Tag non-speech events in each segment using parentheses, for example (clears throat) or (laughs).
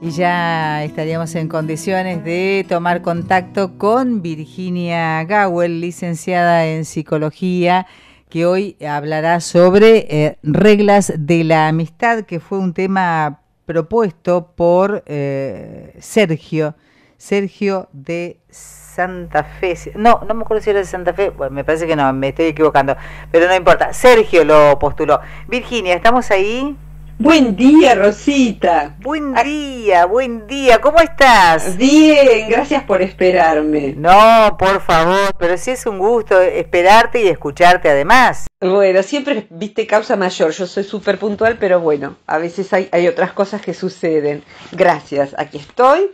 Y ya estaríamos en condiciones de tomar contacto con Virginia Gawel, licenciada en psicología, que hoy hablará sobre eh, reglas de la amistad, que fue un tema propuesto por eh, Sergio, Sergio de Santa Fe. No, no me acuerdo si era de Santa Fe, bueno, me parece que no, me estoy equivocando, pero no importa. Sergio lo postuló. Virginia, ¿estamos ahí? Buen día, Rosita. Buen ah. día, buen día. ¿Cómo estás? Bien, gracias por esperarme. No, por favor, pero sí es un gusto esperarte y escucharte además. Bueno, siempre viste causa mayor. Yo soy súper puntual, pero bueno, a veces hay, hay otras cosas que suceden. Gracias, aquí estoy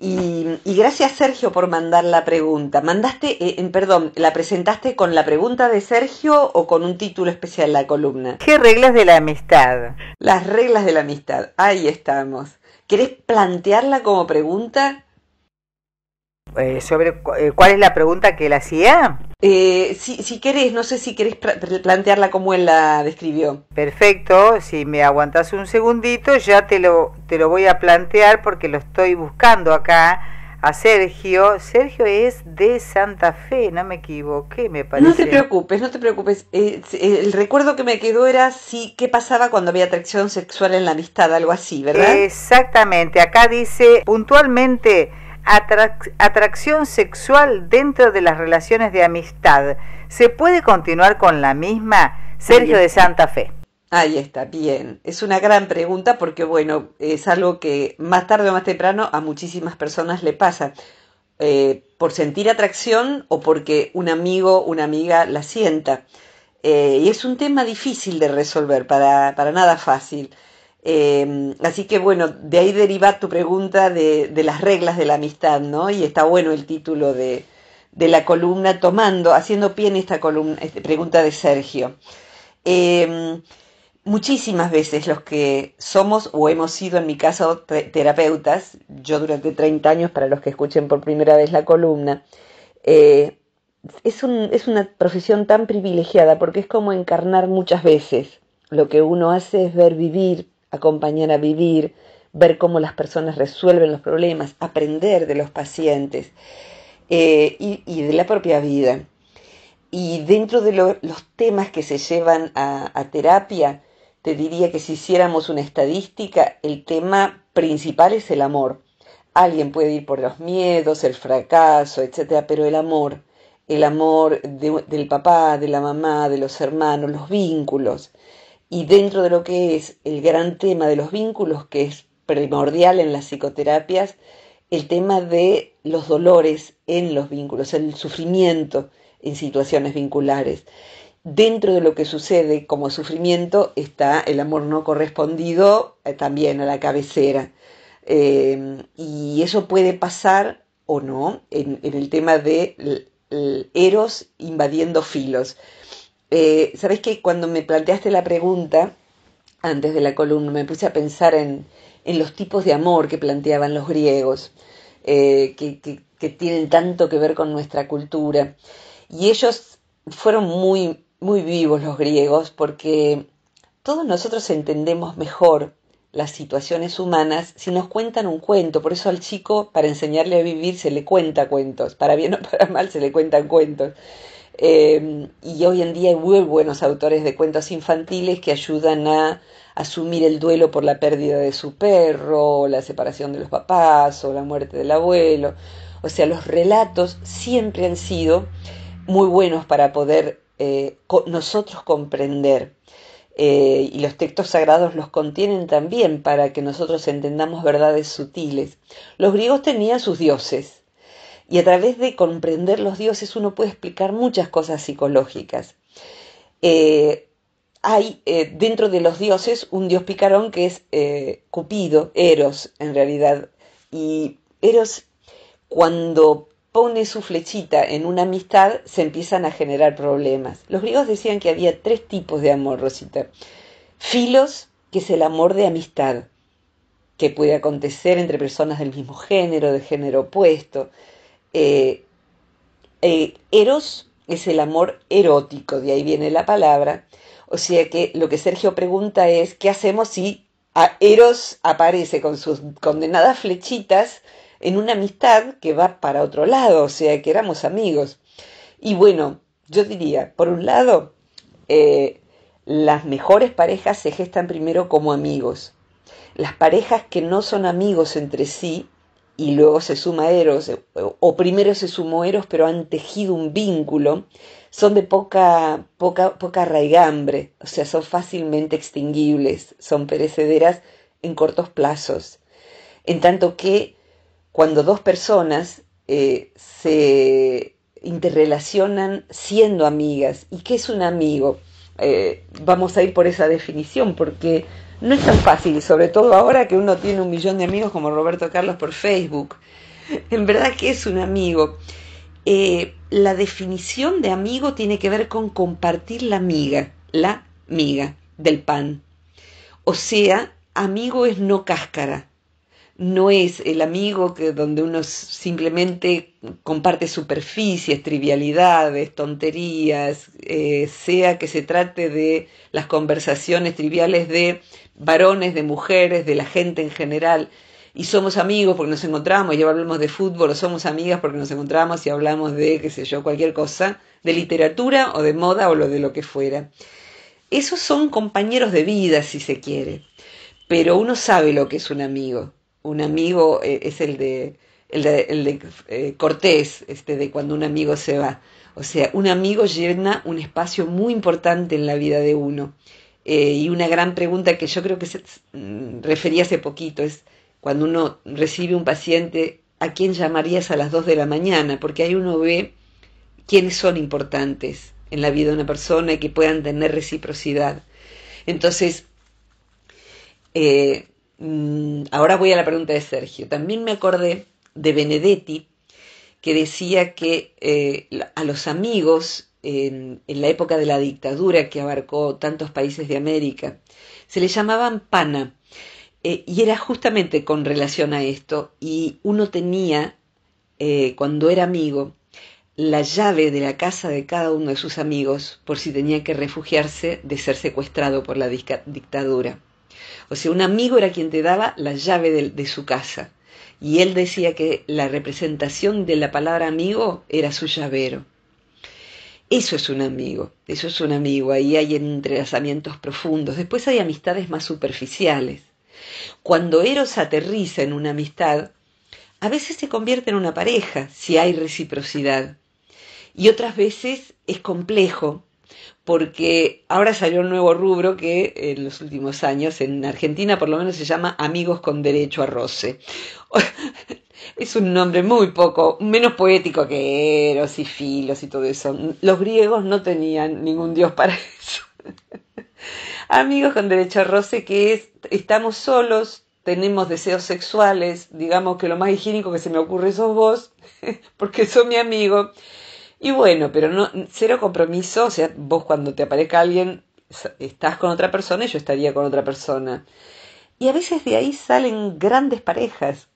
y, gracias Sergio por mandar la pregunta. Mandaste, eh, perdón, ¿la presentaste con la pregunta de Sergio o con un título especial la columna? ¿Qué reglas de la amistad? Las reglas de la amistad, ahí estamos. ¿Querés plantearla como pregunta? Eh, sobre eh, cuál es la pregunta que él hacía? Eh, si, si querés, no sé si querés plantearla como él la describió. Perfecto, si me aguantas un segundito, ya te lo, te lo voy a plantear porque lo estoy buscando acá a Sergio. Sergio es de Santa Fe, no me equivoqué, me parece. No te preocupes, no te preocupes. el recuerdo que me quedó era si qué pasaba cuando había atracción sexual en la amistad, algo así, ¿verdad? Exactamente, acá dice puntualmente atracción sexual dentro de las relaciones de amistad. ¿Se puede continuar con la misma? Sergio de Santa Fe. Ahí está, bien. Es una gran pregunta porque, bueno, es algo que más tarde o más temprano a muchísimas personas le pasa. Eh, por sentir atracción o porque un amigo, una amiga la sienta. Eh, y es un tema difícil de resolver, para nada fácil. Em, así que bueno, de ahí deriva tu pregunta de, las reglas de la amistad, ¿no? Y está bueno el título de, la columna, tomando, haciendo pie en esta columna, este, pregunta de Sergio. Em, muchísimas veces los que somos o hemos sido, en mi caso, terapeutas, yo durante 30 años, para los que escuchen por primera vez la columna, eh, es, es una profesión tan privilegiada porque es como encarnar muchas veces. Lo que uno hace es ver vivir acompañar a vivir, ver cómo las personas resuelven los problemas, aprender de los pacientes eh, y, de la propia vida. Y dentro de los temas que se llevan a, terapia, te diría que si hiciéramos una estadística, el tema principal es el amor. Alguien puede ir por los miedos, el fracaso, etcétera, pero el amor, el amor del papá, de la mamá, de los hermanos, los vínculos y dentro de lo que es el gran tema de los vínculos, que es primordial en las psicoterapias, el tema de los dolores en los vínculos, el sufrimiento en situaciones vinculares. Dentro de lo que sucede como sufrimiento está el amor no correspondido eh, también a la cabecera. Eh, y eso puede pasar o no en, en el tema de Eros invadiendo filos eh, que cuando me planteaste la pregunta, antes de la columna, me puse a pensar en, los tipos de amor que planteaban los griegos, eh, que, que tienen tanto que ver con nuestra cultura. Y ellos fueron muy, muy vivos los griegos porque todos nosotros entendemos mejor las situaciones humanas si nos cuentan un cuento. Por eso al chico, para enseñarle a vivir, se le cuenta cuentos. Para bien o para mal, se le cuentan cuentos. Em, y hoy en día hay muy buenos autores de cuentos infantiles que ayudan a asumir el duelo por la pérdida de su perro, la separación de los papás, o la muerte del abuelo. O sea, los relatos siempre han sido muy buenos para poder eh, nosotros comprender. Eh, y los textos sagrados los contienen también para que nosotros entendamos verdades sutiles. Los griegos tenían sus dioses, y a través de comprender los dioses uno puede explicar muchas cosas psicológicas. Eh, hay eh, dentro de los dioses un dios picarón que es eh, Cupido, Eros en realidad. Y Eros cuando pone su flechita en una amistad se empiezan a generar problemas. Los griegos decían que había tres tipos de amor, Rosita. Filos, que es el amor de amistad, que puede acontecer entre personas del mismo género, de género opuesto. Eh, eh, eros es el amor erótico, de ahí viene la palabra. O sea que lo que Sergio pregunta es, ¿qué hacemos si a Eros aparece con sus condenadas flechitas en una amistad que va para otro lado? O sea que éramos amigos. Y bueno, yo diría, por un lado, eh, las mejores parejas se gestan primero como amigos. Las parejas que no son amigos entre sí y luego se suma Eros, o primero se sumó Eros, pero han tejido un vínculo, son de poca, poca, poca raigambre, o sea, son fácilmente extinguibles, son perecederas en cortos plazos. En tanto que cuando dos personas eh, se interrelacionan siendo amigas, ¿y qué es un amigo? Eh, vamos a ir por esa definición, porque no es tan fácil, sobre todo ahora que uno tiene un millón de amigos como Roberto Carlos por Facebook. En verdad que es un amigo. Eh, la definición de amigo tiene que ver con compartir la miga, la miga del pan. O sea, amigo es no cáscara, no es el amigo que donde uno simplemente comparte superficies, trivialidades, tonterías, eh, sea que se trate de las conversaciones triviales de varones, de mujeres, de la gente en general, y somos amigos porque nos encontramos y hablamos de fútbol, o somos amigas porque nos encontramos y hablamos de, qué sé yo, cualquier cosa, de literatura o de moda o lo de lo que fuera. Esos son compañeros de vida, si se quiere, pero uno sabe lo que es un amigo. Un amigo eh, es el de, el de, eh, Cortés, este, de cuando un amigo se va. O sea, un amigo llena un espacio muy importante en la vida de uno. Eh, y una gran pregunta que yo creo que se mm, refería hace poquito es cuando uno recibe un paciente, ¿a quién llamarías a las 2 de la mañana? Porque ahí uno ve quiénes son importantes en la vida de una persona y que puedan tener reciprocidad. Entonces, eh, mm, ahora voy a la pregunta de Sergio. También me acordé de Benedetti, que decía que eh, a los amigos en, la época de la dictadura que abarcó tantos países de América, se le llamaban pana. Eh, y era justamente con relación a esto, y uno tenía, eh, cuando era amigo, la llave de la casa de cada uno de sus amigos por si tenía que refugiarse de ser secuestrado por la dictadura. O sea, un amigo era quien te daba la llave de su casa, y él decía que la representación de la palabra amigo era su llavero. Eso es un amigo, eso es un amigo, ahí hay entrelazamientos profundos, después hay amistades más superficiales. Cuando Eros aterriza en una amistad, a veces se convierte en una pareja, si hay reciprocidad. Y otras veces es complejo, porque ahora salió un nuevo rubro que en los últimos años, en Argentina por lo menos se llama amigos con derecho a roce. Es un nombre muy poco, menos poético que Eros y Filos y todo eso. Los griegos no tenían ningún dios para (laughs) eso. Amigos con derecho a roce, que es, estamos solos, tenemos deseos sexuales, digamos que lo más higiénico que se me ocurre sos vos, (laughs) porque sos mi amigo. Y bueno, pero no, cero compromiso, o sea, vos cuando te aparezca alguien, estás con otra persona y yo estaría con otra persona. Y a veces de ahí salen grandes parejas,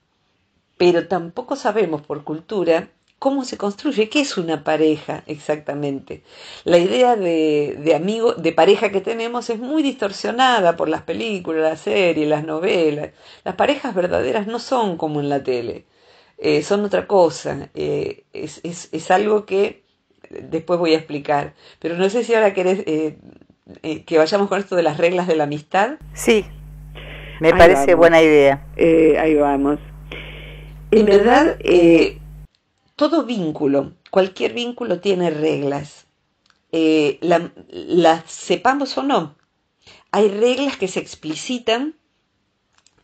pero tampoco sabemos por cultura cómo se construye, qué es una pareja exactamente. La idea de, amigo, de pareja que tenemos es muy distorsionada por las películas, las series, las novelas. Las parejas verdaderas no son como en la tele, eh, son otra cosa. Eh, es, es, algo que después voy a explicar. Pero no sé si ahora querés eh, que vayamos con esto de las reglas de la amistad. Sí, me parece buena idea. ahí vamos en verdad, eh, todo vínculo, cualquier vínculo tiene reglas, eh, las sepamos o no. Hay reglas que se explicitan,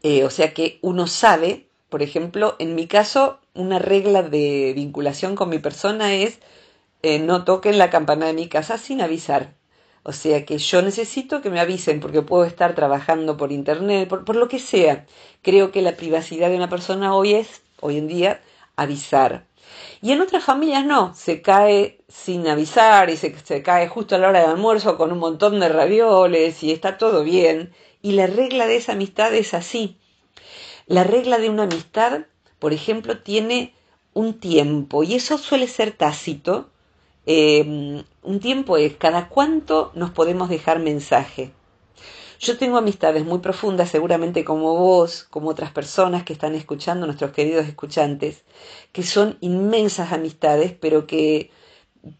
eh, o sea que uno sabe, por ejemplo, en mi caso, una regla de vinculación con mi persona es no toquen la campana de mi casa sin avisar. O sea que yo necesito que me avisen porque puedo estar trabajando por internet, por, lo que sea. Creo que la privacidad de una persona hoy es hoy en día avisar. Y en otras familias no, se cae sin avisar y se, cae justo a la hora de almuerzo con un montón de ravioles y está todo bien. Y la regla de esa amistad es así. La regla de una amistad, por ejemplo, tiene un tiempo y eso suele ser tácito. Eh, un tiempo es cada cuánto nos podemos dejar mensaje. Yo tengo amistades muy profundas, seguramente como vos, como otras personas que están escuchando, nuestros queridos escuchantes, que son inmensas amistades, pero que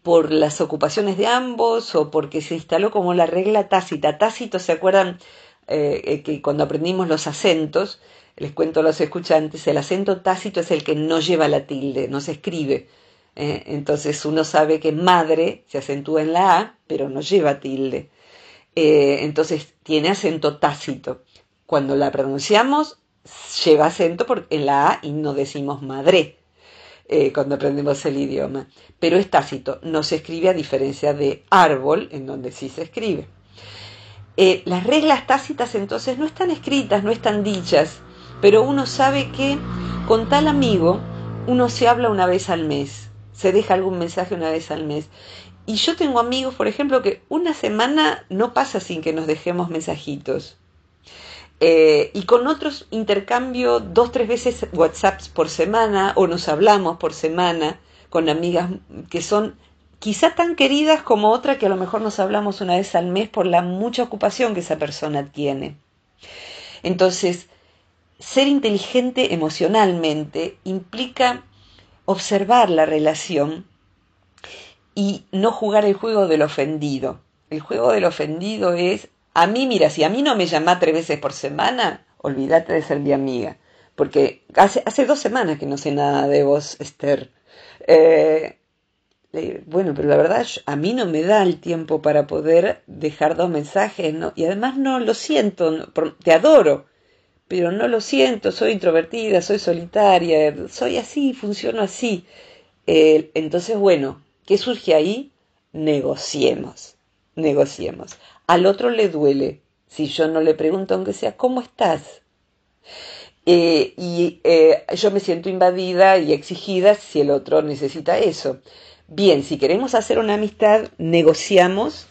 por las ocupaciones de ambos o porque se instaló como la regla tácita. Tácito, ¿se acuerdan eh, eh, que cuando aprendimos los acentos, les cuento a los escuchantes, el acento tácito es el que no lleva la tilde, no se escribe. Eh? entonces uno sabe que madre se acentúa en la A, pero no lleva tilde. Eh, entonces tiene acento tácito. Cuando la pronunciamos, lleva acento en la A y no decimos madre eh, cuando aprendemos el idioma. Pero es tácito, no se escribe a diferencia de árbol, en donde sí se escribe. Eh, las reglas tácitas entonces no están escritas, no están dichas, pero uno sabe que con tal amigo uno se habla una vez al mes, se deja algún mensaje una vez al mes y yo tengo amigos, por ejemplo, que una semana no pasa sin que nos dejemos mensajitos. Eh, y con otros intercambio dos, tres veces WhatsApps por semana o nos hablamos por semana con amigas que son quizá tan queridas como otra que a lo mejor nos hablamos una vez al mes por la mucha ocupación que esa persona tiene. Entonces, ser inteligente emocionalmente implica observar la relación y no jugar el juego del ofendido. El juego del ofendido es, a mí, mira, si a mí no me llama tres veces por semana, olvídate de ser mi amiga. Porque hace, hace dos semanas que no sé nada de vos, Esther. Eh, bueno, pero la verdad a mí no me da el tiempo para poder dejar dos mensajes, ¿no? Y además no lo siento, te adoro, pero no lo siento, soy introvertida, soy solitaria, soy así, funciono así. Eh, entonces, bueno, ¿Qué surge ahí? Negociemos, negociemos. Al otro le duele si yo no le pregunto, aunque sea, ¿cómo estás? Eh, y eh, yo me siento invadida y exigida si el otro necesita eso. Bien, si queremos hacer una amistad, negociamos.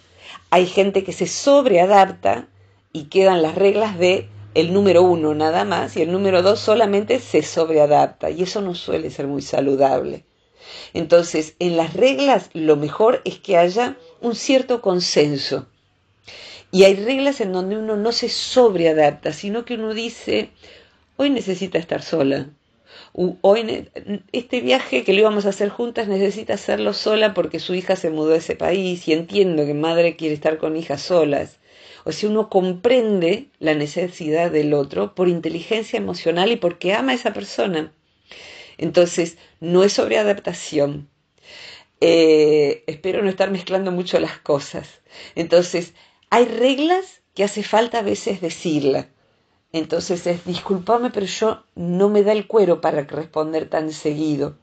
Hay gente que se sobreadapta y quedan las reglas de el número uno nada más y el número dos solamente se sobreadapta y eso no suele ser muy saludable. Entonces, en las reglas lo mejor es que haya un cierto consenso. Y hay reglas en donde uno no se sobreadapta, sino que uno dice, hoy necesita estar sola. Hoy este viaje que lo íbamos a hacer juntas necesita hacerlo sola porque su hija se mudó a ese país y entiendo que madre quiere estar con hijas solas. O sea, uno comprende la necesidad del otro por inteligencia emocional y porque ama a esa persona. Entonces, no es sobre adaptación. Eh, espero no estar mezclando mucho las cosas. Entonces, hay reglas que hace falta a veces decirla, Entonces es, disculpame, pero yo no me da el cuero para responder tan seguido.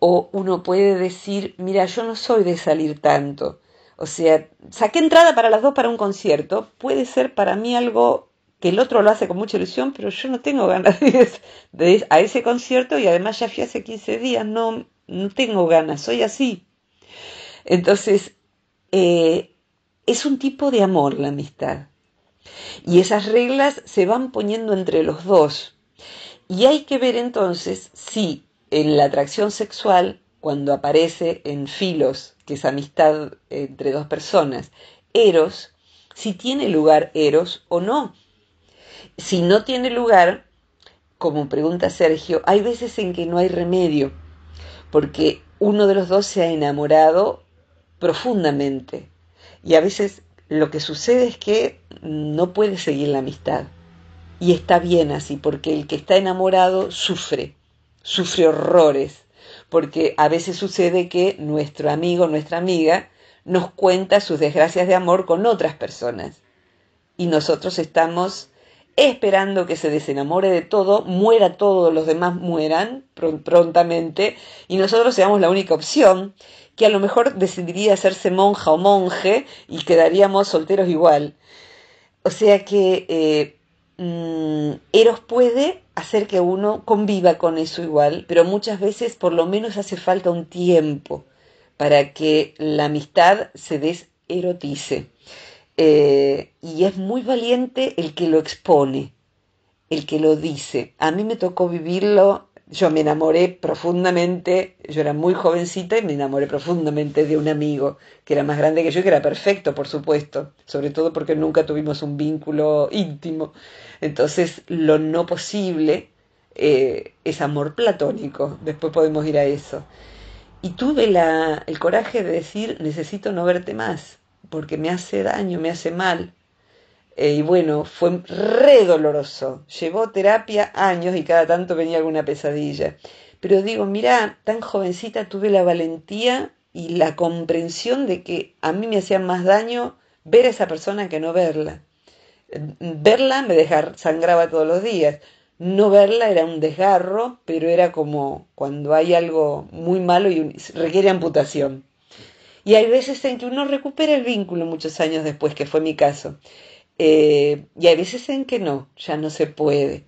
O uno puede decir, mira, yo no soy de salir tanto. O sea, saqué entrada para las dos para un concierto. Puede ser para mí algo que el otro lo hace con mucha ilusión, pero yo no tengo ganas de ir, a ese concierto y además ya fui hace 15 días, no, no tengo ganas, soy así. Entonces, eh, es un tipo de amor la amistad. Y esas reglas se van poniendo entre los dos. Y hay que ver entonces si en la atracción sexual, cuando aparece en Filos, que es amistad entre dos personas, Eros, si tiene lugar Eros o no si no tiene lugar, como pregunta Sergio, hay veces en que no hay remedio, porque uno de los dos se ha enamorado profundamente y a veces lo que sucede es que no puede seguir la amistad. Y está bien así, porque el que está enamorado sufre, sufre horrores, porque a veces sucede que nuestro amigo, nuestra amiga, nos cuenta sus desgracias de amor con otras personas. Y nosotros estamos esperando que se desenamore de todo, muera todo, los demás mueran prontamente y nosotros seamos la única opción, que a lo mejor decidiría hacerse monja o monje y quedaríamos solteros igual. O sea que eh, mm, Eros puede hacer que uno conviva con eso igual, pero muchas veces por lo menos hace falta un tiempo para que la amistad se deserotice. Eh, y es muy valiente el que lo expone, el que lo dice. A mí me tocó vivirlo, yo me enamoré profundamente, yo era muy jovencita y me enamoré profundamente de un amigo que era más grande que yo y que era perfecto, por supuesto, sobre todo porque nunca tuvimos un vínculo íntimo. Entonces, lo no posible eh, es amor platónico, después podemos ir a eso. Y tuve el coraje de decir, necesito no verte más porque me hace daño, me hace mal. Eh, y bueno, fue re doloroso. Llevó terapia años y cada tanto venía alguna pesadilla. Pero digo, mira, tan jovencita tuve la valentía y la comprensión de que a mí me hacía más daño ver a esa persona que no verla. Verla me dejar, sangraba todos los días. No verla era un desgarro, pero era como cuando hay algo muy malo y requiere amputación. Y hay veces en que uno recupera el vínculo muchos años después, que fue mi caso. Eh, y hay veces en que no, ya no se puede.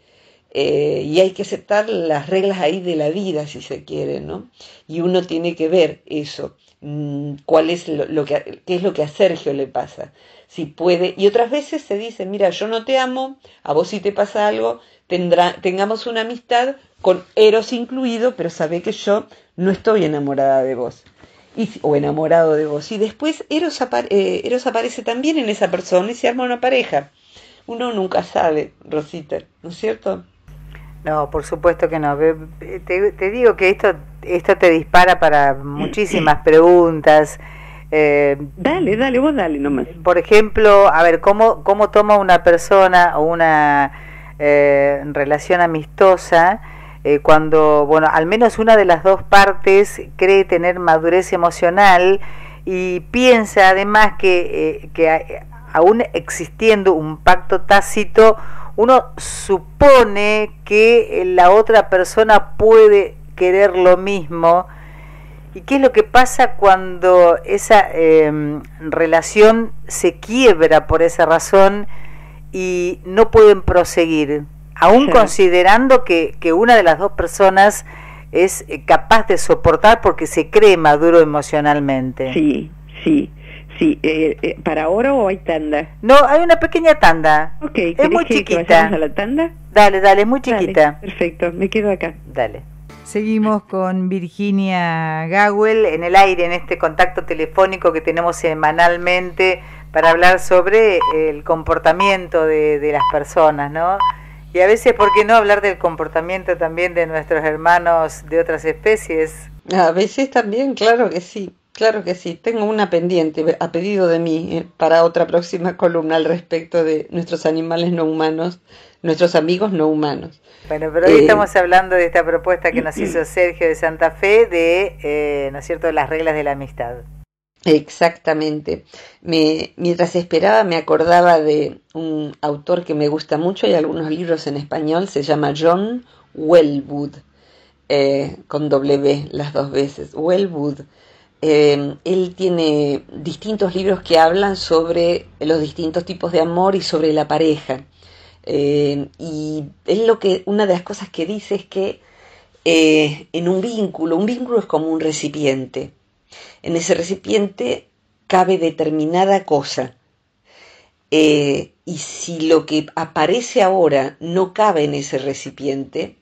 Eh, y hay que aceptar las reglas ahí de la vida, si se quiere, ¿no? Y uno tiene que ver eso, mm, cuál es lo, que, qué es lo que a Sergio le pasa, si puede. Y otras veces se dice, mira, yo no te amo, a vos si te pasa algo, tendrá, tengamos una amistad con Eros incluido, pero sabe que yo no estoy enamorada de vos o enamorado de vos. Y después eh, Eros, aparece también en esa persona y se arma una pareja. Uno nunca sabe, Rosita, ¿no es cierto? No, por supuesto que no. Te, digo que esto, te dispara para muchísimas (clears throat) preguntas. Eh, dale, dale, vos dale nomás. Por ejemplo, a ver, ¿cómo, cómo toma una persona o una eh, relación amistosa eh, cuando, bueno, al menos una de las dos partes cree tener madurez emocional y piensa además que, eh, aún existiendo un pacto tácito, uno supone que eh, la otra persona puede querer lo mismo. ¿Y qué es lo que pasa cuando esa em, relación se quiebra por esa razón y no pueden proseguir? aún considerando que, que una de las dos personas es eh, capaz de soportar porque se cree maduro emocionalmente. Sí, sí. Sí, eh, eh, ¿para ahora o hay tanda? No, hay una pequeña tanda. Ok, es muy que chiquita. a la tanda? Dale, dale, es muy chiquita. perfecto, me quedo acá. Dale. Seguimos con Virginia Gawel en el aire, en este contacto telefónico que tenemos semanalmente para hablar sobre el comportamiento de, de las personas, ¿no? Y a veces, ¿por qué no hablar del comportamiento también de nuestros hermanos de otras especies? A veces también, claro que sí, claro que sí. Tengo una pendiente a pedido de mí eh, para otra próxima columna al respecto de nuestros animales no humanos, nuestros amigos no humanos. Bueno, pero hoy eh, estamos hablando de esta propuesta que nos (clears throat) hizo Sergio de Santa Fe de, eh, ¿no es cierto?, las reglas de la amistad. Exactamente. mientras esperaba me acordaba de un autor que me gusta mucho y algunos libros en español, se llama John Wellwood, eh, con W las dos veces, Wellwood. Eh, él tiene distintos libros que hablan sobre los distintos tipos de amor y sobre la pareja. Eh, y es lo que, una de las cosas que dice es que eh, en un vínculo, un vínculo es como un recipiente en ese recipiente cabe determinada cosa. Eh, y si lo que aparece ahora no cabe en ese recipiente,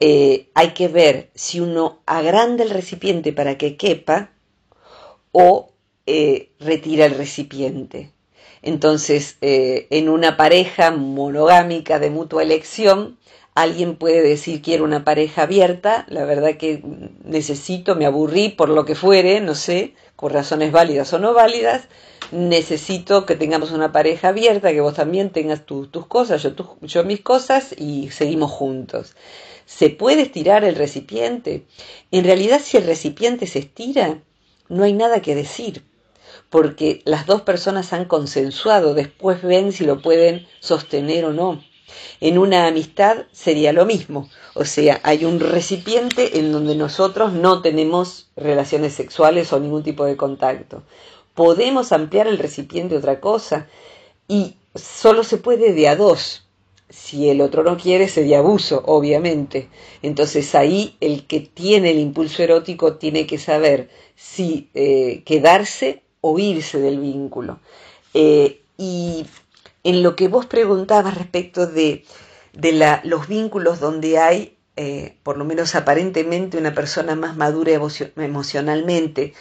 eh, hay que ver si uno agranda el recipiente para que quepa o eh, retira el recipiente. Entonces, en una pareja monogámica de mutua elección, Alguien puede decir quiero una pareja abierta, la verdad que necesito, me aburrí por lo que fuere, no sé, con razones válidas o no válidas, necesito que tengamos una pareja abierta, que vos también tengas tus cosas, yo, yo mis cosas y seguimos juntos. ¿Se puede estirar el recipiente? En realidad si el recipiente se estira, no hay nada que decir, porque las dos personas han consensuado, después ven si lo pueden sostener o no. En una amistad sería lo mismo, o sea, hay un recipiente en donde nosotros no tenemos relaciones sexuales o ningún tipo de contacto. Podemos ampliar el recipiente otra cosa y solo se puede de a dos. Si el otro no quiere, sería abuso, obviamente. Entonces ahí el que tiene el impulso erótico tiene que saber si eh, quedarse o irse del vínculo. Eh, y en lo que vos preguntabas respecto de, los vínculos donde hay, eh, por lo menos aparentemente, una persona más madura emocionalmente,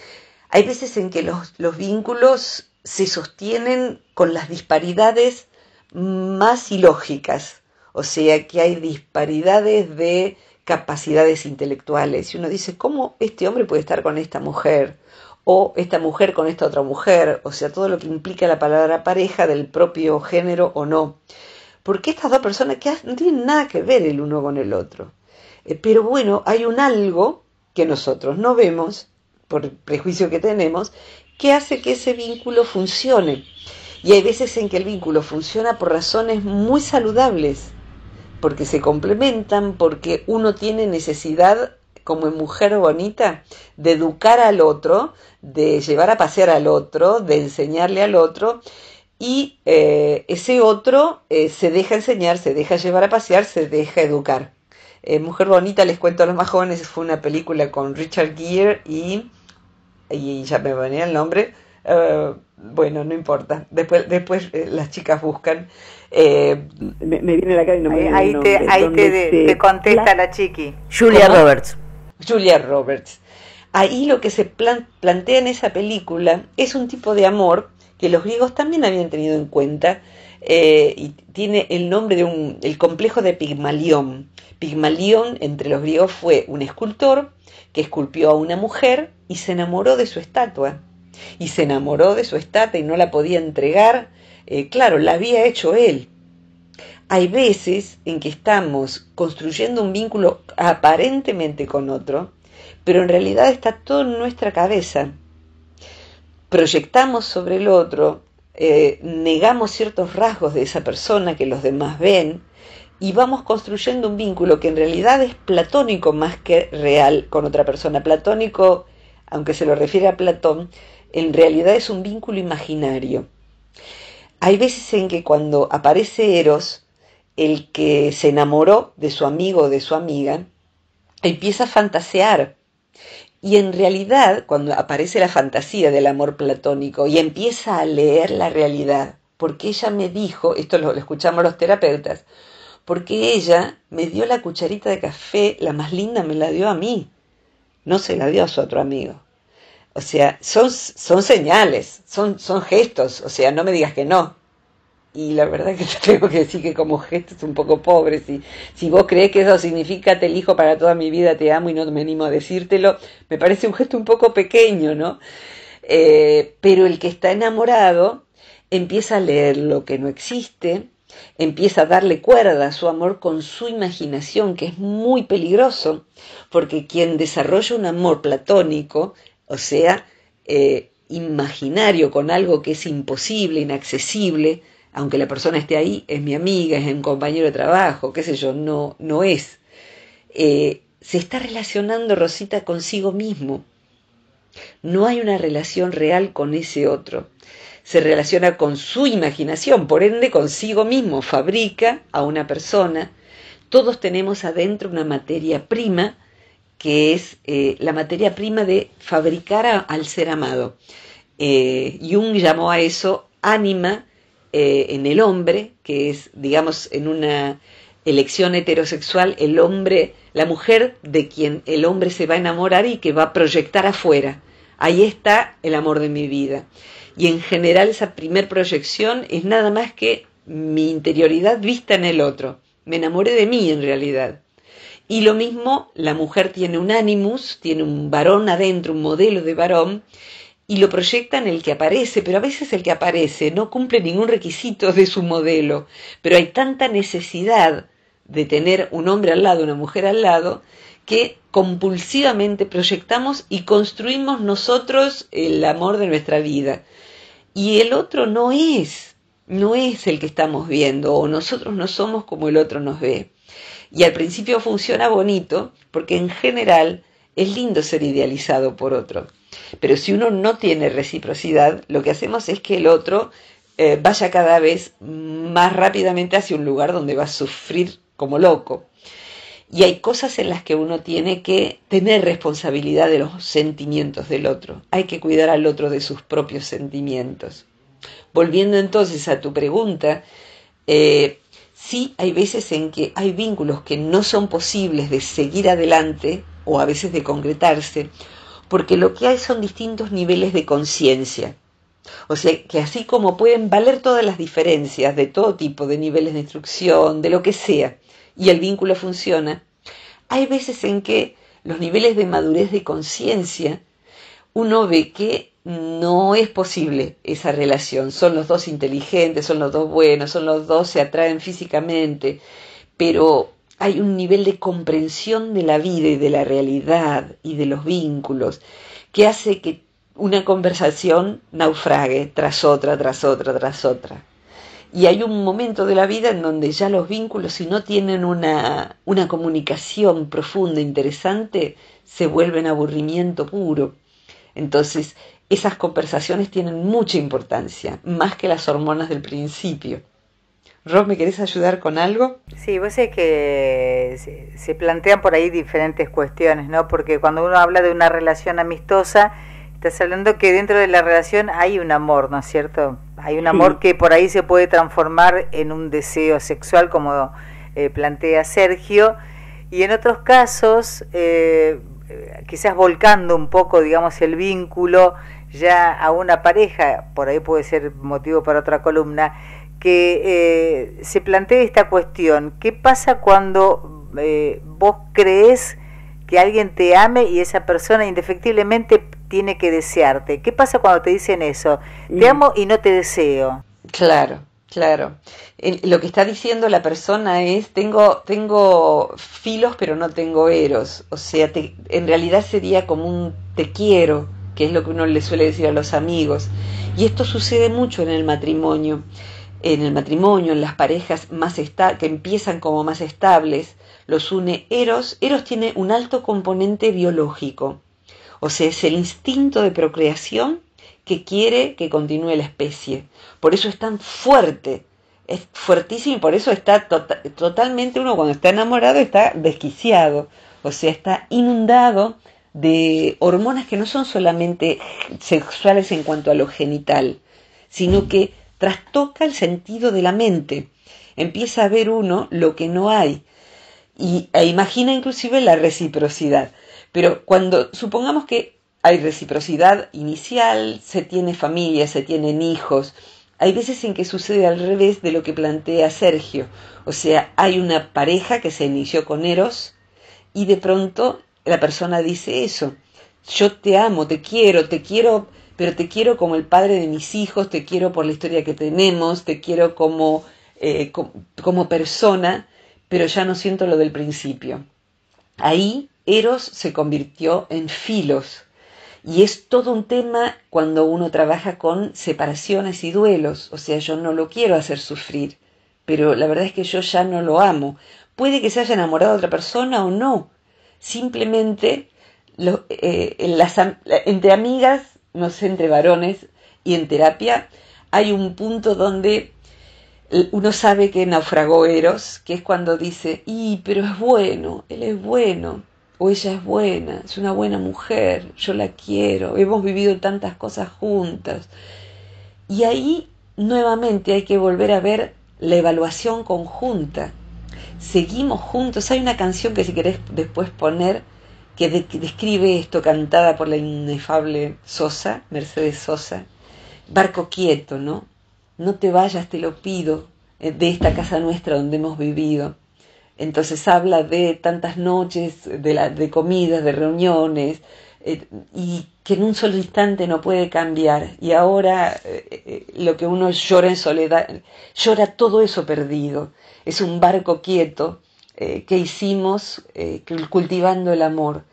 hay veces en que los, los vínculos se sostienen con las disparidades más ilógicas, o sea que hay disparidades de capacidades intelectuales. Y uno dice, ¿cómo este hombre puede estar con esta mujer? o esta mujer con esta otra mujer, o sea, todo lo que implica la palabra pareja del propio género o no. Porque estas dos personas que no tienen nada que ver el uno con el otro. Eh, pero bueno, hay un algo que nosotros no vemos, por prejuicio que tenemos, que hace que ese vínculo funcione. Y hay veces en que el vínculo funciona por razones muy saludables, porque se complementan, porque uno tiene necesidad como en mujer bonita, de educar al otro, de llevar a pasear al otro, de enseñarle al otro, y eh, ese otro eh, se deja enseñar, se deja llevar a pasear, se deja educar. Eh, mujer bonita, les cuento a los más jóvenes, fue una película con Richard Gere y, ya me venía el nombre, bueno, no importa. Después, después las chicas buscan. me, viene la cara y no me Ahí, te, ahí te, contesta la, chiqui. Julia Roberts. Julia Roberts. Ahí lo que se plantea en esa película es un tipo de amor que los griegos también habían tenido en cuenta eh, y tiene el nombre de un el complejo de Pigmalión. Pigmalión entre los griegos fue un escultor que esculpió a una mujer y se enamoró de su estatua. Y se enamoró de su estatua y no la podía entregar. Eh, claro, la había hecho él, hay veces en que estamos construyendo un vínculo aparentemente con otro, pero en realidad está todo en nuestra cabeza. Proyectamos sobre el otro, eh, negamos ciertos rasgos de esa persona que los demás ven y vamos construyendo un vínculo que en realidad es platónico más que real con otra persona. Platónico, aunque se lo refiere a Platón, en realidad es un vínculo imaginario. Hay veces en que cuando aparece Eros, el que se enamoró de su amigo o de su amiga, empieza a fantasear. Y en realidad, cuando aparece la fantasía del amor platónico y empieza a leer la realidad, porque ella me dijo, esto lo, escuchamos los terapeutas, porque ella me dio la cucharita de café, la más linda me la dio a mí, no se la dio a su otro amigo. O sea, son, son señales, son, son gestos, o sea, no me digas que no, y la verdad que (laughs) tengo que decir que como gesto es un poco pobre. Si, si vos crees que eso significa te elijo para toda mi vida, te amo y no me animo a decírtelo, me parece un gesto un poco pequeño, ¿no? Eh, pero el que está enamorado empieza a leer lo que no existe, empieza a darle cuerda a su amor con su imaginación, que es muy peligroso, porque quien desarrolla un amor platónico, o sea, eh, imaginario con algo que es imposible, inaccesible, aunque la persona esté ahí, es mi amiga, es un compañero de trabajo, qué sé yo, no, no es. Eh, se está relacionando Rosita consigo mismo. No hay una relación real con ese otro. Se relaciona con su imaginación, por ende consigo mismo, fabrica a una persona. Todos tenemos adentro una materia prima, que es eh, la materia prima de fabricar al ser amado. Eh, Jung llamó a eso ánima eh, en el hombre, que es, digamos, en una elección heterosexual, el hombre, la mujer de quien el hombre se va a enamorar y que va a proyectar afuera. Ahí está el amor de mi vida. Y en general esa primer proyección es nada más que mi interioridad vista en el otro. Me enamoré de mí en realidad. Y lo mismo, la mujer tiene un animus, tiene un varón adentro, un modelo de varón, y lo proyectan el que aparece, pero a veces el que aparece no cumple ningún requisito de su modelo, pero hay tanta necesidad de tener un hombre al lado, una mujer al lado, que compulsivamente proyectamos y construimos nosotros el amor de nuestra vida. Y el otro no es, no es el que estamos viendo, o nosotros no somos como el otro nos ve. Y al principio funciona bonito, porque en general es lindo ser idealizado por otro. Pero si uno no tiene reciprocidad, lo que hacemos es que el otro eh, vaya cada vez más rápidamente hacia un lugar donde va a sufrir como loco. Y hay cosas en las que uno tiene que tener responsabilidad de los sentimientos del otro. Hay que cuidar al otro de sus propios sentimientos. Volviendo entonces a tu pregunta, eh, sí hay veces en que hay vínculos que no son posibles de seguir adelante o a veces de concretarse porque lo que hay son distintos niveles de conciencia. O sea que así como pueden valer todas las diferencias de todo tipo, de niveles de instrucción, de lo que sea, y el vínculo funciona, hay veces en que los niveles de madurez de conciencia, uno ve que no es posible esa relación. Son los dos inteligentes, son los dos buenos, son los dos, se atraen físicamente, pero hay un nivel de comprensión de la vida y de la realidad y de los vínculos que hace que una conversación naufrague tras otra, tras otra, tras otra. Y hay un momento de la vida en donde ya los vínculos, si no tienen una, una comunicación profunda, interesante, se vuelven aburrimiento puro. Entonces, esas conversaciones tienen mucha importancia, más que las hormonas del principio. Rob, ¿me querés ayudar con algo? Sí, vos sé que se, plantean por ahí diferentes cuestiones, ¿no? Porque cuando uno habla de una relación amistosa, estás hablando que dentro de la relación hay un amor, ¿no es cierto? Hay un amor que por ahí se puede transformar en un deseo sexual, como eh, plantea Sergio, y en otros casos, eh, quizás volcando un poco, digamos, el vínculo ya a una pareja, por ahí puede ser motivo para otra columna, que eh, se plantee esta cuestión. ¿Qué pasa cuando eh, vos crees que alguien te ame y esa persona indefectiblemente tiene que desearte? ¿Qué pasa cuando te dicen eso? Te amo y no te deseo. Claro, claro. lo que está diciendo la persona es tengo tengo filos pero no tengo eros. O sea, en realidad sería como un te quiero, que es lo que uno le suele decir a los amigos. Y esto sucede mucho en el matrimonio en el matrimonio, en las parejas más que empiezan como más estables, los une Eros. Eros tiene un alto componente biológico, o sea, es el instinto de procreación que quiere que continúe la especie. Por eso es tan fuerte, es fuertísimo y por eso está tota-, totalmente uno cuando está enamorado está desquiciado, o sea, está inundado de hormonas que no son solamente sexuales en cuanto a lo genital, sino que trastoca el sentido de la mente. Empieza a ver uno lo que no hay y, e imagina inclusive la reciprocidad. Pero cuando supongamos que hay reciprocidad inicial, se tiene familia, se tienen hijos, hay veces en que sucede al revés de lo que plantea Sergio. O sea, hay una pareja que se inició con Eros y de pronto la persona dice eso. Yo te amo, te quiero, te quiero pero te quiero como el padre de mis hijos, te quiero por la historia que tenemos, te quiero como, eh, como, persona, pero ya no siento lo del principio. Ahí Eros se convirtió en filos. Y es todo un tema cuando uno trabaja con separaciones y duelos. O sea, yo no lo quiero hacer sufrir, pero la verdad es que yo ya no lo amo. Puede que se haya enamorado de otra persona o no. Simplemente eh, eh, entre amigas no sé, entre varones y en terapia, hay un punto donde uno sabe que naufragó Eros, que es cuando dice, y pero es bueno, él es bueno, o ella es buena, es una buena mujer, yo la quiero, hemos vivido tantas cosas juntas. Y ahí nuevamente hay que volver a ver la evaluación conjunta. Seguimos juntos, hay una canción que si querés después poner que, describe esto cantada por la inefable Sosa, Mercedes Sosa, barco quieto, ¿no? No te vayas, te lo pido, eh, de esta casa nuestra donde hemos vivido. Entonces habla de tantas noches, de, comidas, de reuniones, eh, y que en un solo instante no puede cambiar. Y ahora eh, lo que uno llora en soledad, llora todo eso perdido. Es un barco quieto que hicimos cultivando el amor.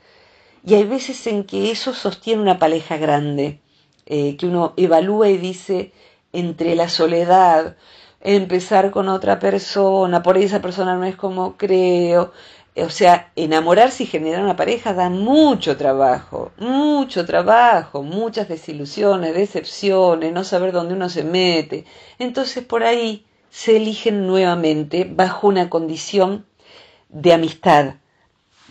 Y hay veces en que eso sostiene una pareja grande, eh, que uno evalúa y dice, entre la soledad, empezar con otra persona, por esa persona no es como creo. Eh, o sea, enamorarse y generar una pareja da mucho trabajo, mucho trabajo, muchas desilusiones, decepciones, no saber dónde uno se mete. Entonces por ahí se eligen nuevamente bajo una condición de amistad,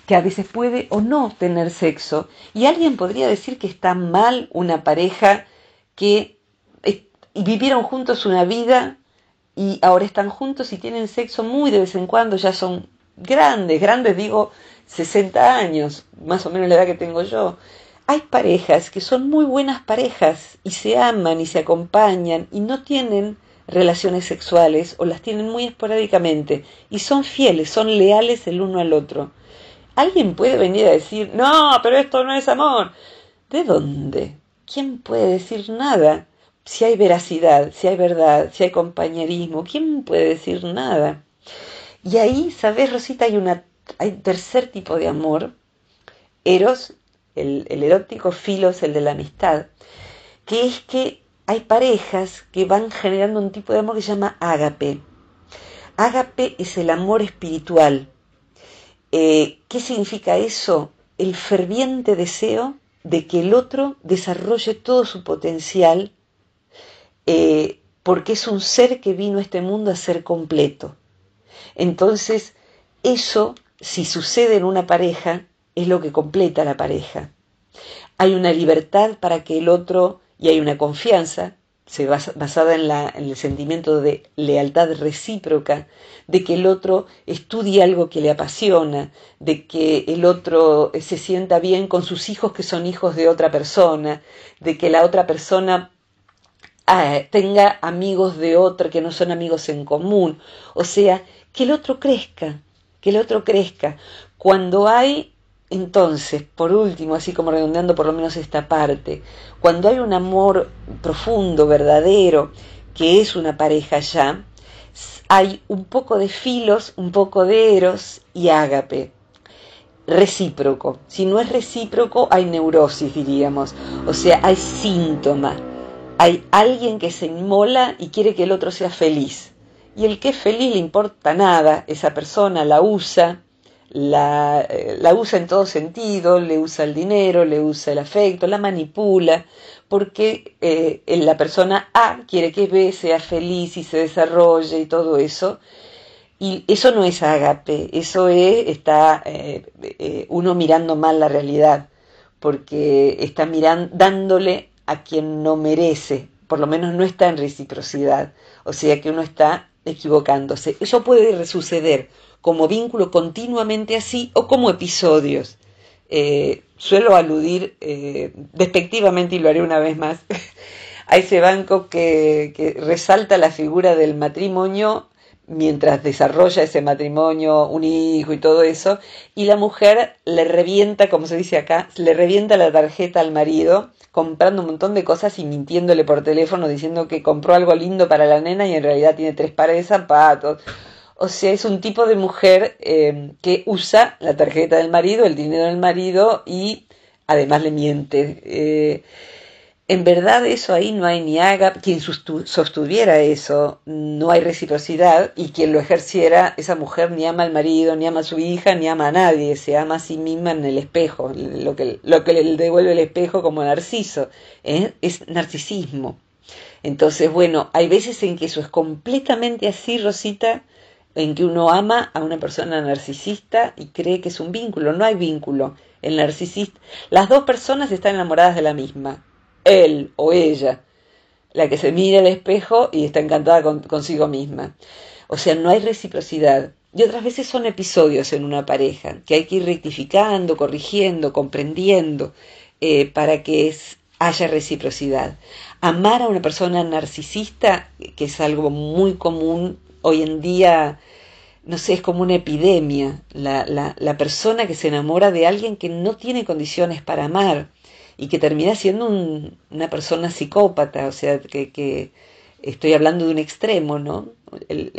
que a veces puede o no tener sexo. Y alguien podría decir que está mal una pareja que vivieron juntos una vida y ahora están juntos y tienen sexo muy de vez en cuando, ya son grandes, grandes digo 60 años, más o menos la edad que tengo yo. Hay parejas que son muy buenas parejas y se aman y se acompañan y no tienen relaciones sexuales o las tienen muy esporádicamente y son fieles, son leales el uno al otro. Alguien puede venir a decir, no, pero esto no es amor. ¿De dónde? ¿Quién puede decir nada? Si hay veracidad, si hay verdad, si hay compañerismo, ¿quién puede decir nada? Y ahí, ¿sabes, Rosita? Hay, un tercer tipo de amor, eros, el, el erótico filos, el de la amistad, que es que hay parejas que van generando un tipo de amor que se llama ágape. Ágape es el amor espiritual, eh, ¿Qué significa eso? El ferviente deseo de que el otro desarrolle todo su potencial, eh, porque es un ser que vino a este mundo a ser completo. Entonces, eso, si sucede en una pareja, es lo que completa la pareja. Hay una libertad para que el otro, y hay una confianza se basada en, el sentimiento de lealtad recíproca, de que el otro estudie algo que le apasiona, de que el otro eh, se sienta bien con sus hijos que son hijos de otra persona, de que la otra persona ah, tenga amigos de otra que no son amigos en común, o sea, que el otro crezca, que el otro crezca. Cuando hay entonces, por último, así como redondeando por lo menos esta parte, cuando hay un amor profundo, verdadero, que es una pareja ya, hay un poco de filos, un poco de eros y ágape. Recíproco. Si no es recíproco, hay neurosis, diríamos. O sea, hay síntoma. Hay alguien que se inmola y quiere que el otro sea feliz. Y el que es feliz le importa nada, esa persona la usa, eh, la, usa en todo sentido, le usa el dinero, le usa el afecto, la manipula, porque eh, la persona A quiere que B sea feliz y se desarrolle y todo eso. Y eso no es agape, eso es, está eh, eh, uno mirando mal la realidad, porque está mirando, dándole a quien no merece, por lo menos no está en reciprocidad, o sea que uno está equivocándose. Eso puede suceder, como vínculo continuamente así o como episodios. Eh, suelo aludir eh, despectivamente, y lo haré una vez más, (laughs) a ese banco que, que, resalta la figura del matrimonio mientras desarrolla ese matrimonio, un hijo y todo eso, y la mujer le revienta, como se dice acá, le revienta la tarjeta al marido, comprando un montón de cosas y mintiéndole por teléfono, diciendo que compró algo lindo para la nena y en realidad tiene tres pares de zapatos. O sea, es un tipo de mujer em, que usa la tarjeta del marido, el dinero del marido y además le miente. Eh, en verdad eso ahí no hay ni haga, quien sostuviera eso, no hay reciprocidad y quien lo ejerciera, esa mujer ni ama al marido, ni ama a su hija, ni ama a nadie, se ama a sí misma en el espejo, lo que, lo que le devuelve el espejo como narciso, ¿eh? es narcisismo. Entonces, bueno, hay veces en que eso es completamente así, Rosita, en que uno ama a una persona narcisista y cree que es un vínculo. No hay vínculo. El narcisista, las dos personas están enamoradas de la misma, él o ella, la que se mira al espejo y está encantada consigo misma. O sea, no hay reciprocidad. Y otras veces son episodios en una pareja que hay que ir rectificando, corrigiendo, comprendiendo eh, para que haya reciprocidad. Amar a una persona narcisista, que es algo muy común hoy en día, no sé, es como una epidemia, la, la, persona que se enamora de alguien que no tiene condiciones para amar y que termina siendo una persona psicópata, o sea, que, estoy hablando de un extremo, ¿no? El,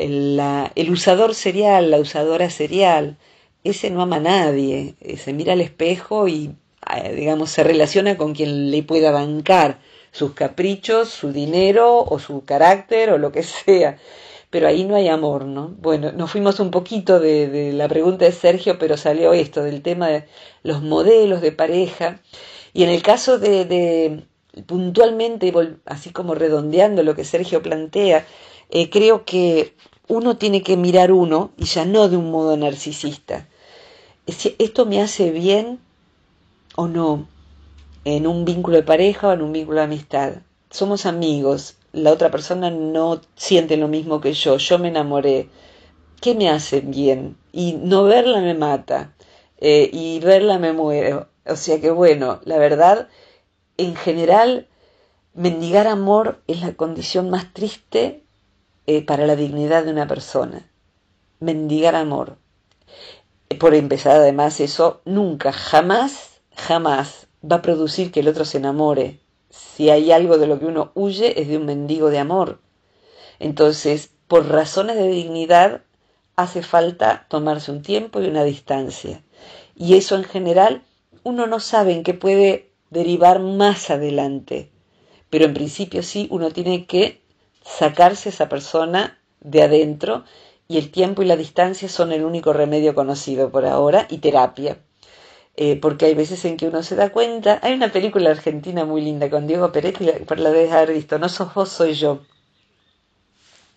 el, usador serial, la usadora serial, ese no ama a nadie, eh, se mira al espejo y, eh, digamos, se relaciona con quien le pueda bancar sus caprichos, su dinero o su carácter o lo que (laughs) sea pero ahí no hay amor, ¿no? Bueno, nos fuimos un poquito de, la pregunta de Sergio, pero salió esto, del tema de los modelos de pareja. Y en el caso de, de puntualmente, así como redondeando lo que Sergio plantea, eh, creo que uno tiene que mirar uno y ya no de un modo narcisista. esto me hace bien o no en un vínculo de pareja o en un vínculo de amistad. Somos amigos, la otra persona no siente lo mismo que yo, yo me enamoré, ¿qué me hace bien? Y no verla me mata, eh, y verla me muero. O sea que bueno, la verdad, en general, mendigar amor es la condición más triste eh, para la dignidad de una persona. Mendigar amor. Por empezar, además, eso nunca, jamás, jamás va a producir que el otro se enamore si hay algo de lo que uno huye es de un mendigo de amor. Entonces, por razones de dignidad, hace falta tomarse un tiempo y una distancia. Y eso en general uno no sabe en qué puede derivar más adelante. Pero en principio sí, uno tiene que sacarse a esa persona de adentro y el tiempo y la distancia son el único remedio conocido por ahora y terapia. Eh, porque hay veces en que uno se da cuenta. Hay una película argentina muy linda con Diego Peretti, la vez haber visto, No sos vos, soy yo.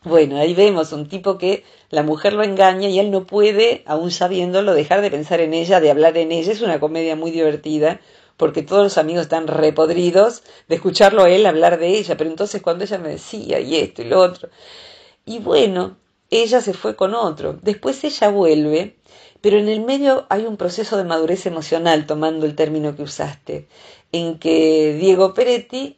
Bueno, ahí vemos un tipo que la mujer lo engaña y él no puede, aún sabiéndolo, dejar de pensar en ella, de hablar en ella. Es una comedia muy divertida porque todos los amigos están repodridos de escucharlo a él hablar de ella. Pero entonces cuando ella me decía y esto y lo otro. Y bueno, ella se fue con otro. Después ella vuelve pero en el medio hay un proceso de madurez emocional, tomando el término que usaste, en que Diego Peretti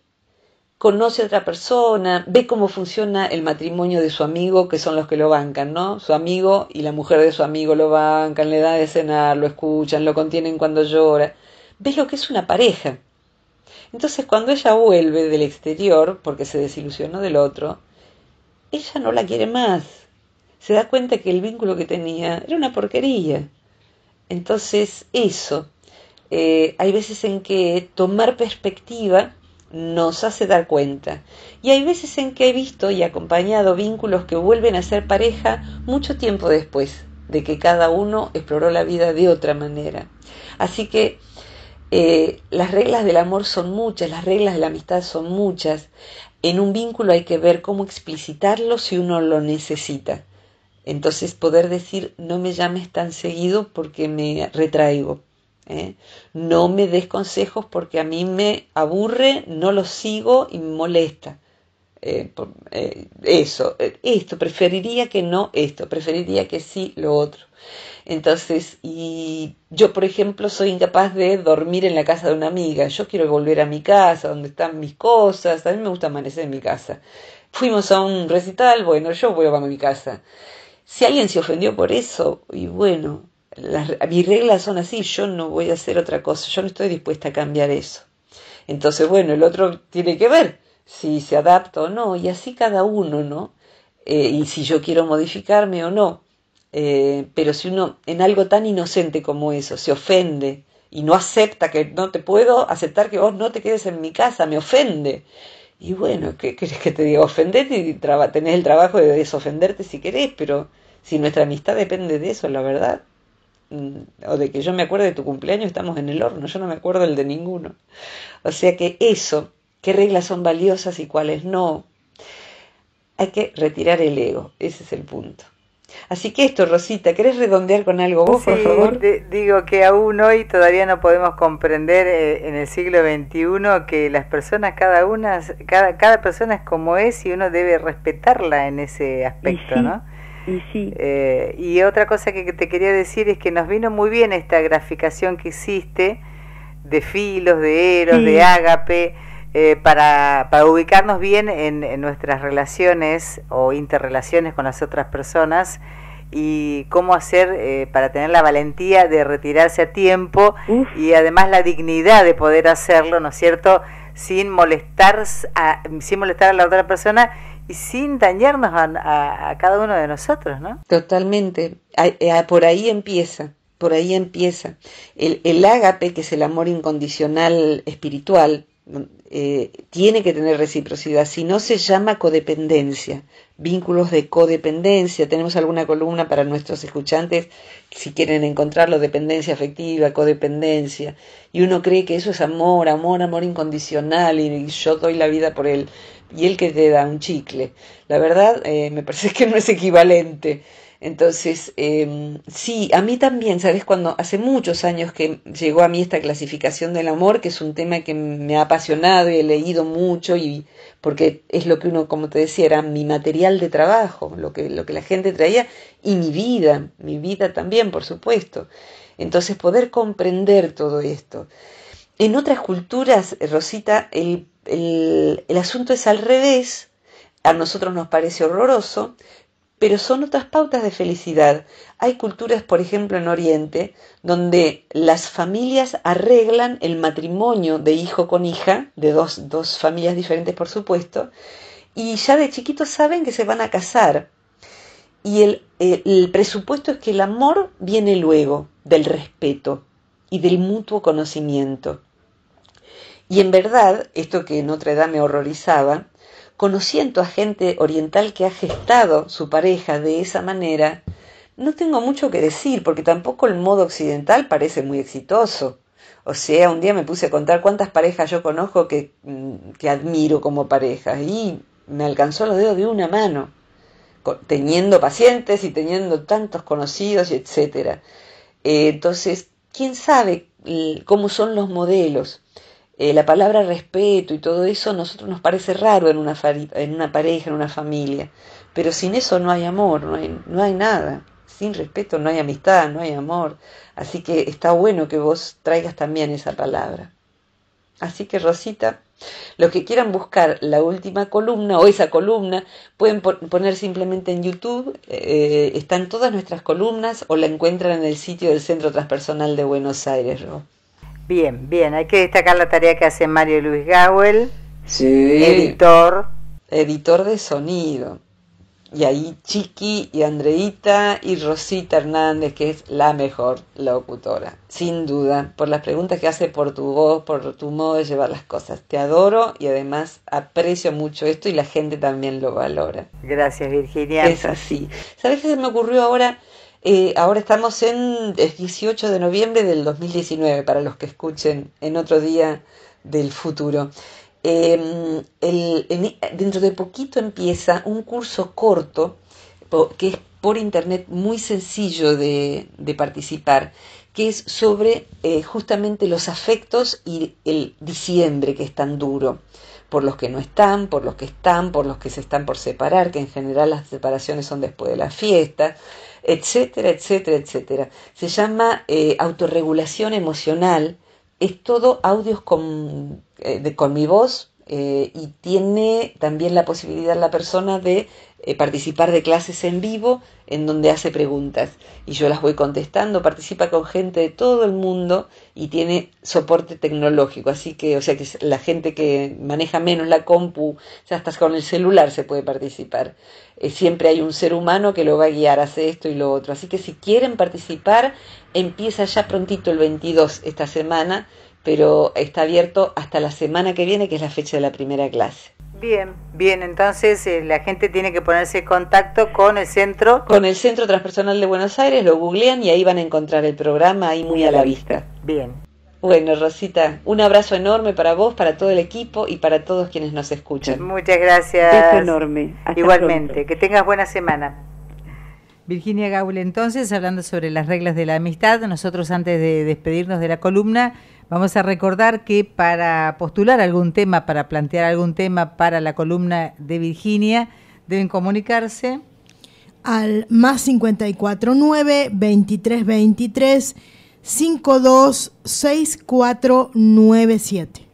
conoce a otra persona, ve cómo funciona el matrimonio de su amigo, que son los que lo bancan, ¿no? Su amigo y la mujer de su amigo lo bancan, le dan de cenar, lo escuchan, lo contienen cuando llora. Ves lo que es una pareja. Entonces cuando ella vuelve del exterior, porque se desilusionó del otro, ella no la quiere más, se da cuenta que el vínculo que tenía era una porquería. Entonces, eso. Eh, hay veces en que tomar perspectiva nos hace dar cuenta. Y hay veces en que he visto y acompañado vínculos que vuelven a ser pareja mucho tiempo después de que cada uno exploró la vida de otra manera. Así que eh, las reglas del amor son muchas, las reglas de la amistad son muchas. En un vínculo hay que ver cómo explicitarlo si uno lo necesita. Entonces poder decir, no me llames tan seguido porque me retraigo. ¿eh? No me des consejos porque a mí me aburre, no lo sigo y me molesta. Eh, eh eso, eh, esto, preferiría que no esto, preferiría que sí lo otro. Entonces, y yo, por ejemplo, soy incapaz de dormir en la casa de una amiga. Yo quiero volver a mi casa, donde están mis cosas. A mí me gusta amanecer en mi casa. Fuimos a un recital, bueno, yo voy a mi casa. Si alguien se ofendió por eso, y bueno, mis reglas son así, yo no voy a hacer otra cosa, yo no estoy dispuesta a cambiar eso. Entonces, bueno, el otro tiene que ver si se adapta o no, y así cada uno, ¿no? Eh, y si yo quiero modificarme o no. Eh, pero si uno en algo tan inocente como eso se ofende y no acepta que no te puedo aceptar que vos no te quedes en mi casa, me ofende. Y bueno, ¿qué crees que te diga? Ofendete y tenés el trabajo de desofenderte si querés, pero si nuestra amistad depende de eso, la verdad, mm, o de que yo me acuerde de tu cumpleaños, estamos en el horno, yo no me acuerdo el de ninguno. O sea que eso, qué reglas son valiosas y cuáles no, hay que retirar el ego, ese es el punto. Así que esto, Rosita, ¿querés redondear con algo vos, por favor? digo que aún hoy todavía no podemos comprender eh, en el siglo XXI que las personas, cada una, cada, cada persona es como es y uno debe respetarla en ese aspecto, ¿no? Y, sí. Eh, y otra cosa que te quería decir es que nos vino muy bien esta graficación que hiciste de filos, de eros, de ágape, eh, para, para, ubicarnos bien en, nuestras relaciones o interrelaciones con las otras personas y cómo hacer eh, para tener la valentía de retirarse a tiempo y además la dignidad de poder hacerlo, ¿no es cierto? Sin molestar sin molestar a la otra persona y sin dañarnos a, cada uno de nosotros, ¿no? Totalmente, eh, ah, por ahí empieza, por ahí empieza. El, el ágape, que es el amor incondicional espiritual, mm, eh, tiene que tener reciprocidad, si no se llama codependencia, vínculos de codependencia, tenemos alguna columna para nuestros escuchantes si quieren encontrarlo, dependencia afectiva, codependencia, y uno cree que eso es amor, amor, amor incondicional, y yo doy la vida por él, y el que te da un chicle. La verdad, eh, me (laughs) parece que no es equivalente. Entonces, em, sí, a mí también, ¿sabes? Cuando hace muchos años que llegó a mí esta clasificación del amor, que es un tema que me ha apasionado y he leído mucho, y porque es lo que uno, como te decía, era mi material de trabajo, lo que, lo que la gente traía, y mi vida, mi vida también, por supuesto. Entonces, poder comprender todo esto en otras culturas, eh, Rosita, el, asunto es al revés. A nosotros nos parece horroroso, pero son otras pautas de felicidad. Hay culturas, por ejemplo, en Oriente, donde las familias arreglan el matrimonio de hijo con hija, de dos, familias diferentes, por supuesto, y ya de chiquitos saben que se van a casar. Y el presupuesto es que el amor viene luego del respeto y del mutuo conocimiento. Y en verdad, esto que en otra edad me horrorizaba, conociendo a gente oriental que ha gestado su pareja de esa manera, no tengo mucho que decir, porque tampoco el modo occidental parece muy exitoso. O sea, un día me puse a contar cuántas parejas yo conozco que, mm, admiro como parejas y me alcanzó los dedos de una mano, teniendo pacientes y teniendo tantos conocidos y etcétera. Eh, entonces, quién sabe eh, cómo son los modelos. Eh, la palabra respeto y todo eso a nosotros nos parece raro en una, en una pareja, en una familia, pero sin eso no hay amor, no hay, no hay nada. Sin respeto no hay amistad, no hay amor. Así que está bueno que vos traigas también esa palabra. Así que Rosita, los que quieran buscar la última columna o esa columna pueden poner simplemente en YouTube, eh, están todas nuestras columnas o la encuentran en el sitio del Centro Transpersonal de Buenos Aires. Bien, bien, hay que destacar la tarea que hace Mario Luis Gawel, sí. editor. Editor de sonido. Y ahí Chiqui y Andreita y Rosita Hernández, que es la mejor locutora, sin duda, por las preguntas que hace por tu voz, por tu modo de llevar las cosas. Te adoro y además aprecio mucho esto y la gente también lo valora. Gracias, Virginia. Es así. ¿Sabes qué se me ocurrió ahora? Eh, ahora estamos en es 18 de noviembre del 2019, para los que escuchen en otro día del futuro. Em, e, dentro de poquito empieza un curso corto que es por internet muy sencillo de, participar, que es sobre eh, justamente los afectos y el diciembre que es tan duro, por los que no están, por los que están, por los que se están por separar, que en general las separaciones son después de la fiesta etcétera, etcétera, etcétera. Se llama eh, autorregulación emocional es todo audios con, eh, de, con mi voz eh, y tiene también la posibilidad la persona de eh, participar de clases en vivo en donde hace preguntas y yo las voy contestando, participa con gente de todo el mundo y tiene soporte tecnológico, así que, o sea, que la gente que maneja menos la compu, ya hasta con el celular se puede participar. Eh, siempre hay un ser humano que lo va a guiar, hace esto y lo otro, así que si quieren participar, empieza ya prontito el 22 esta semana pero está abierto hasta la semana que viene, que es la fecha de la primera clase. Bien, bien, entonces eh, la gente tiene que ponerse en contacto con el centro. Con el Centro Transpersonal de Buenos Aires, lo googlean y ahí van a encontrar el programa ahí muy a la vista. Bien. Bueno, Rosita, un abrazo enorme para vos, para todo el equipo y para todos quienes nos escuchan. Muchas gracias. enorme. Igualmente, que tengas buena semana. Virginia Gaul, entonces, hablando sobre las reglas de la amistad, nosotros antes de despedirnos de la columna, Vamos a recordar que para postular algún tema, para plantear algún tema para la columna de Virginia, deben comunicarse al más 549 2323 526497.